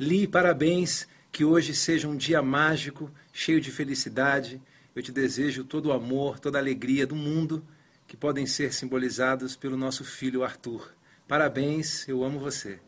Li, parabéns, que hoje seja um dia mágico, cheio de felicidade. Eu te desejo todo o amor, toda a alegria do mundo que podem ser simbolizados pelo nosso filho Arthur. Parabéns, eu amo você.